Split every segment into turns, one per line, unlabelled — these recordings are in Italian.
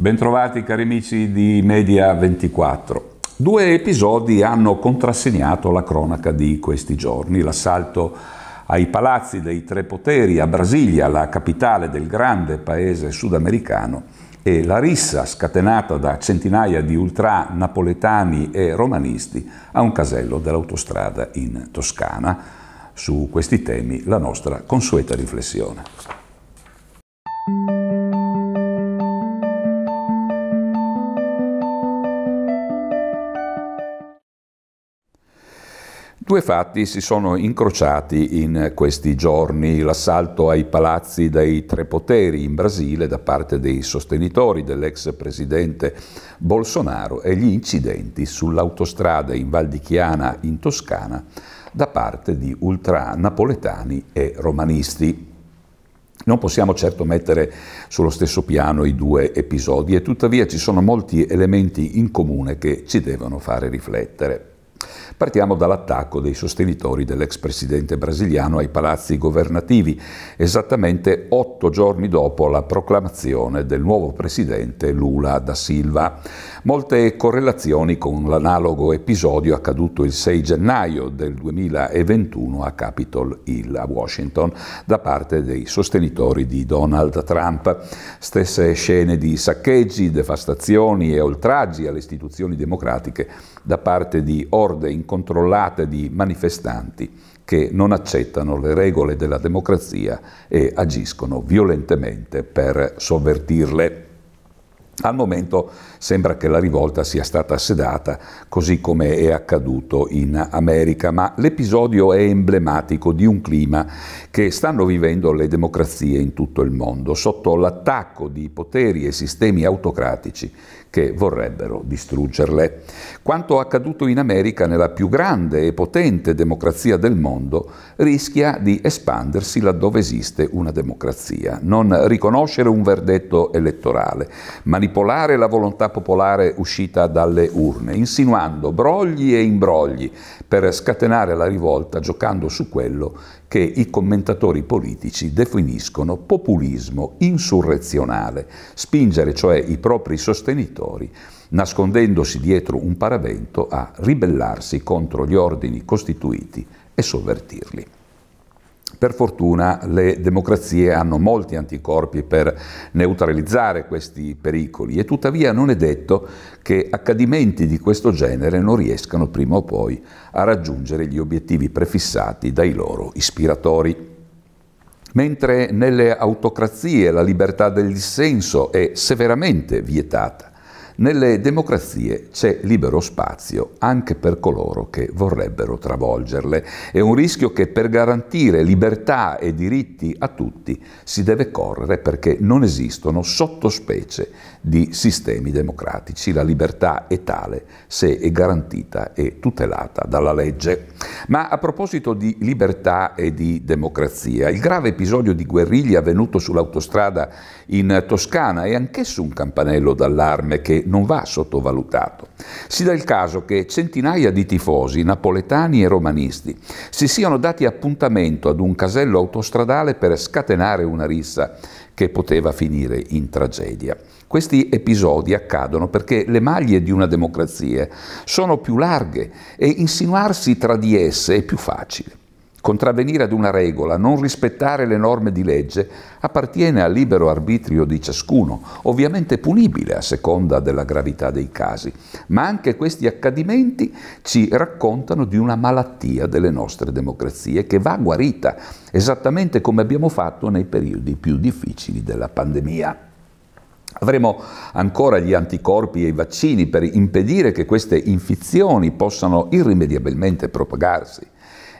Bentrovati cari amici di Media 24. Due episodi hanno contrassegnato la cronaca di questi giorni, l'assalto ai palazzi dei tre poteri a Brasilia, la capitale del grande paese sudamericano, e la rissa scatenata da centinaia di ultra napoletani e romanisti a un casello dell'autostrada in Toscana. Su questi temi la nostra consueta riflessione. Due fatti si sono incrociati in questi giorni, l'assalto ai palazzi dei tre poteri in Brasile da parte dei sostenitori dell'ex presidente Bolsonaro e gli incidenti sull'autostrada in Val di Chiana in Toscana da parte di ultranapoletani e romanisti. Non possiamo certo mettere sullo stesso piano i due episodi e tuttavia ci sono molti elementi in comune che ci devono fare riflettere. Partiamo dall'attacco dei sostenitori dell'ex presidente brasiliano ai palazzi governativi, esattamente otto giorni dopo la proclamazione del nuovo presidente Lula da Silva. Molte correlazioni con l'analogo episodio accaduto il 6 gennaio del 2021 a Capitol Hill a Washington da parte dei sostenitori di Donald Trump. Stesse scene di saccheggi, devastazioni e oltraggi alle istituzioni democratiche da parte di Orban orde incontrollate di manifestanti che non accettano le regole della democrazia e agiscono violentemente per sovvertirle. Al momento sembra che la rivolta sia stata sedata, così come è accaduto in America, ma l'episodio è emblematico di un clima che stanno vivendo le democrazie in tutto il mondo, sotto l'attacco di poteri e sistemi autocratici che vorrebbero distruggerle. Quanto accaduto in America nella più grande e potente democrazia del mondo rischia di espandersi laddove esiste una democrazia. Non riconoscere un verdetto elettorale, manipolare manipolare la volontà popolare uscita dalle urne, insinuando brogli e imbrogli per scatenare la rivolta giocando su quello che i commentatori politici definiscono populismo insurrezionale, spingere cioè i propri sostenitori nascondendosi dietro un paravento a ribellarsi contro gli ordini costituiti e sovvertirli. Per fortuna le democrazie hanno molti anticorpi per neutralizzare questi pericoli e tuttavia non è detto che accadimenti di questo genere non riescano prima o poi a raggiungere gli obiettivi prefissati dai loro ispiratori. Mentre nelle autocrazie la libertà del dissenso è severamente vietata nelle democrazie c'è libero spazio anche per coloro che vorrebbero travolgerle. È un rischio che per garantire libertà e diritti a tutti si deve correre perché non esistono sottospecie di sistemi democratici. La libertà è tale se è garantita e tutelata dalla legge. Ma a proposito di libertà e di democrazia, il grave episodio di guerriglia avvenuto sull'autostrada in Toscana è anch'esso un campanello d'allarme che non va sottovalutato. Si dà il caso che centinaia di tifosi napoletani e romanisti si siano dati appuntamento ad un casello autostradale per scatenare una rissa che poteva finire in tragedia. Questi episodi accadono perché le maglie di una democrazia sono più larghe e insinuarsi tra di esse è più facile. Contravvenire ad una regola, non rispettare le norme di legge, appartiene al libero arbitrio di ciascuno, ovviamente punibile a seconda della gravità dei casi, ma anche questi accadimenti ci raccontano di una malattia delle nostre democrazie che va guarita, esattamente come abbiamo fatto nei periodi più difficili della pandemia. Avremo ancora gli anticorpi e i vaccini per impedire che queste infezioni possano irrimediabilmente propagarsi.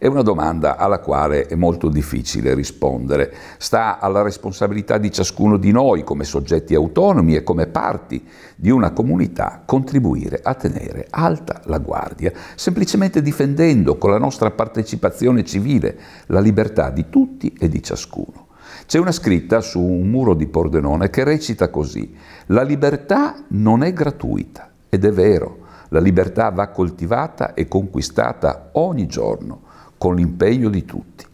È una domanda alla quale è molto difficile rispondere. Sta alla responsabilità di ciascuno di noi come soggetti autonomi e come parti di una comunità contribuire a tenere alta la guardia, semplicemente difendendo con la nostra partecipazione civile la libertà di tutti e di ciascuno. C'è una scritta su un muro di Pordenone che recita così, la libertà non è gratuita ed è vero, la libertà va coltivata e conquistata ogni giorno con l'impegno di tutti.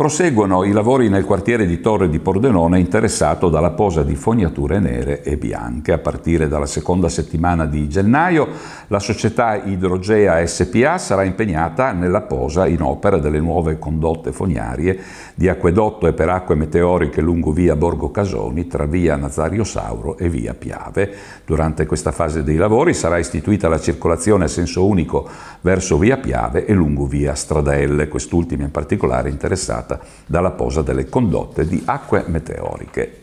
proseguono i lavori nel quartiere di Torre di Pordenone interessato dalla posa di fognature nere e bianche. A partire dalla seconda settimana di gennaio la società Idrogea SPA sarà impegnata nella posa in opera delle nuove condotte fognarie di acquedotto e per acque meteoriche lungo via Borgo Casoni tra via Nazario Sauro e via Piave. Durante questa fase dei lavori sarà istituita la circolazione a senso unico verso via Piave e lungo via Stradelle, quest'ultima in particolare interessata dalla posa delle condotte di acque meteoriche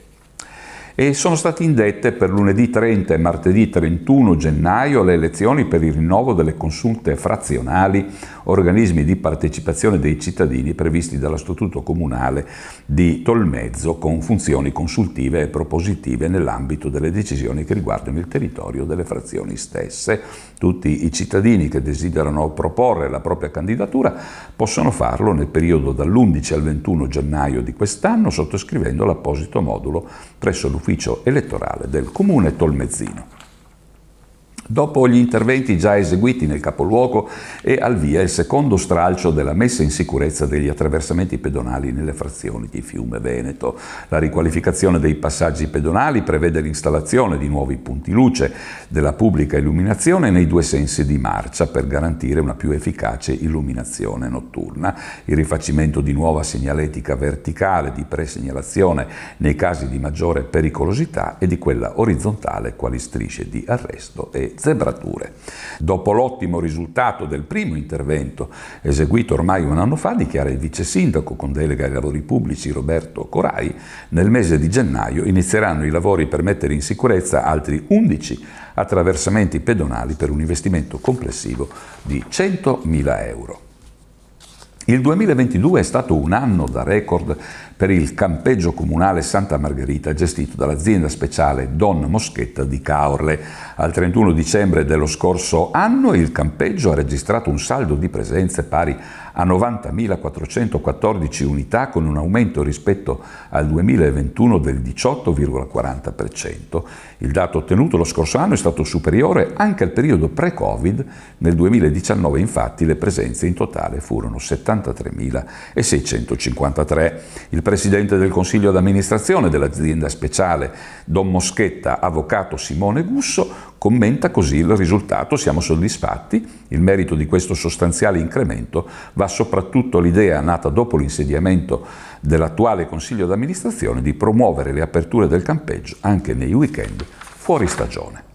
e sono state indette per lunedì 30 e martedì 31 gennaio le elezioni per il rinnovo delle consulte frazionali, organismi di partecipazione dei cittadini previsti dallo Statuto Comunale di Tolmezzo con funzioni consultive e propositive nell'ambito delle decisioni che riguardano il territorio delle frazioni stesse. Tutti i cittadini che desiderano proporre la propria candidatura possono farlo nel periodo dall'11 al 21 gennaio di quest'anno sottoscrivendo l'apposito modulo presso l'ufficio dell'ufficio elettorale del comune Tolmezzino. Dopo gli interventi già eseguiti nel capoluogo è al via il secondo stralcio della messa in sicurezza degli attraversamenti pedonali nelle frazioni di Fiume Veneto. La riqualificazione dei passaggi pedonali prevede l'installazione di nuovi punti luce della pubblica illuminazione nei due sensi di marcia per garantire una più efficace illuminazione notturna, il rifacimento di nuova segnaletica verticale di presegnalazione nei casi di maggiore pericolosità e di quella orizzontale quali strisce di arresto e zebrature. Dopo l'ottimo risultato del primo intervento, eseguito ormai un anno fa, dichiara il vice sindaco con delega ai lavori pubblici Roberto Corai, nel mese di gennaio inizieranno i lavori per mettere in sicurezza altri 11 attraversamenti pedonali per un investimento complessivo di 100.000 euro. Il 2022 è stato un anno da record per il campeggio comunale Santa Margherita gestito dall'azienda speciale Don Moschetta di Caorle. Al 31 dicembre dello scorso anno il campeggio ha registrato un saldo di presenze pari a a 90.414 unità con un aumento rispetto al 2021 del 18,40%. Il dato ottenuto lo scorso anno è stato superiore anche al periodo pre-Covid, nel 2019 infatti le presenze in totale furono 73.653. Il presidente del Consiglio d'amministrazione dell'azienda speciale Don Moschetta, avvocato Simone Gusso, Commenta così il risultato, siamo soddisfatti, il merito di questo sostanziale incremento va soprattutto all'idea nata dopo l'insediamento dell'attuale Consiglio d'amministrazione di promuovere le aperture del campeggio anche nei weekend fuori stagione.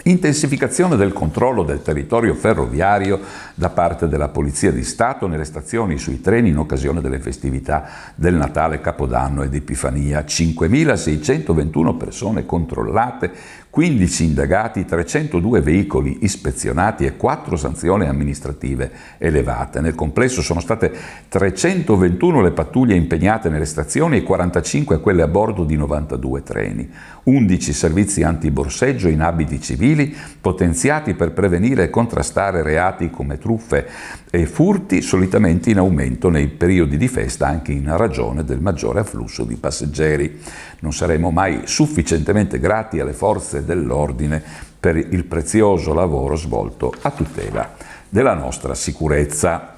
Intensificazione del controllo del territorio ferroviario da parte della Polizia di Stato nelle stazioni sui treni in occasione delle festività del Natale, Capodanno ed Epifania. 5.621 persone controllate 15 indagati, 302 veicoli ispezionati e 4 sanzioni amministrative elevate. Nel complesso sono state 321 le pattuglie impegnate nelle stazioni e 45 quelle a bordo di 92 treni, 11 servizi antiborseggio in abiti civili potenziati per prevenire e contrastare reati come truffe e furti, solitamente in aumento nei periodi di festa anche in ragione del maggiore afflusso di passeggeri. Non saremo mai sufficientemente grati alle forze forze dell'ordine per il prezioso lavoro svolto a tutela della nostra sicurezza.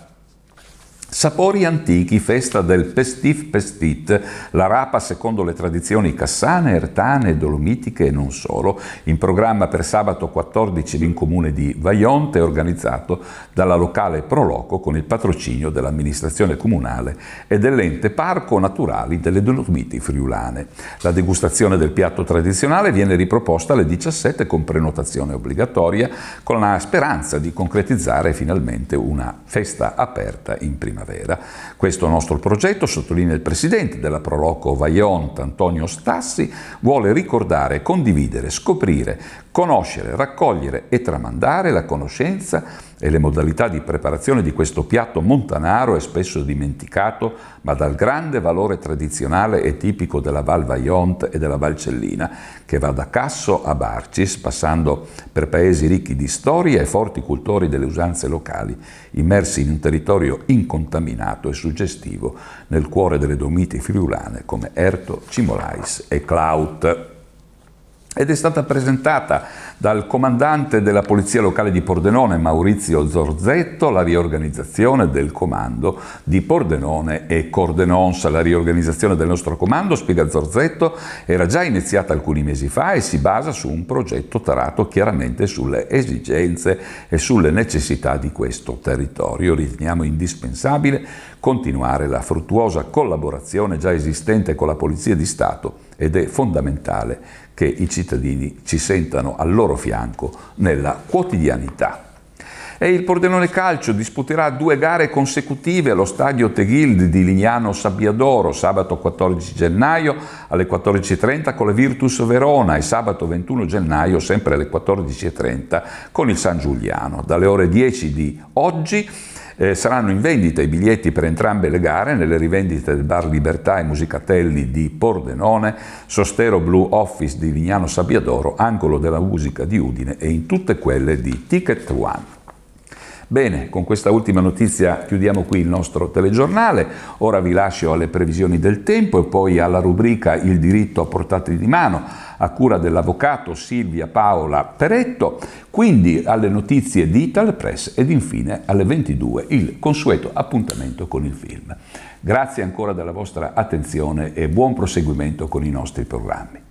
Sapori antichi, festa del Pestif Pestit, la rapa secondo le tradizioni cassane, ertane, dolomitiche e non solo, in programma per sabato 14 in comune di Vaionte, organizzato dalla locale Proloco con il patrocinio dell'amministrazione comunale e dell'ente Parco Naturali delle Dolomiti Friulane. La degustazione del piatto tradizionale viene riproposta alle 17 con prenotazione obbligatoria, con la speranza di concretizzare finalmente una festa aperta in primavera primavera. Questo nostro progetto, sottolinea il presidente della Proloco Vajont, Antonio Stassi, vuole ricordare, condividere, scoprire, conoscere, raccogliere e tramandare la conoscenza e le modalità di preparazione di questo piatto montanaro è spesso dimenticato, ma dal grande valore tradizionale e tipico della Val Vaillant e della Valcellina, che va da Casso a Barcis, passando per paesi ricchi di storia e forti cultori delle usanze locali, immersi in un territorio incontaminato e suggestivo nel cuore delle domiti friulane come Erto, Cimolais e Claut ed è stata presentata dal comandante della Polizia Locale di Pordenone, Maurizio Zorzetto, la riorganizzazione del comando di Pordenone e Cordenons. La riorganizzazione del nostro comando, spiega Zorzetto, era già iniziata alcuni mesi fa e si basa su un progetto tarato chiaramente sulle esigenze e sulle necessità di questo territorio. Riteniamo indispensabile continuare la fruttuosa collaborazione già esistente con la Polizia di Stato ed è fondamentale che i cittadini ci sentano al loro fianco nella quotidianità. E il Pordenone Calcio disputerà due gare consecutive allo stadio Teghild di Lignano Sabbiadoro sabato 14 gennaio alle 14.30 con la Virtus Verona e sabato 21 gennaio sempre alle 14.30 con il San Giuliano. Dalle ore 10 di oggi eh, saranno in vendita i biglietti per entrambe le gare nelle rivendite del Bar Libertà e Musicatelli di Pordenone, Sostero Blue Office di Vignano Sabbiadoro, Angolo della Musica di Udine e in tutte quelle di Ticket One. Bene, con questa ultima notizia chiudiamo qui il nostro telegiornale, ora vi lascio alle previsioni del tempo e poi alla rubrica Il diritto a portate di mano a cura dell'avvocato Silvia Paola Peretto, quindi alle notizie di Ital Press ed infine alle 22 il consueto appuntamento con il film. Grazie ancora della vostra attenzione e buon proseguimento con i nostri programmi.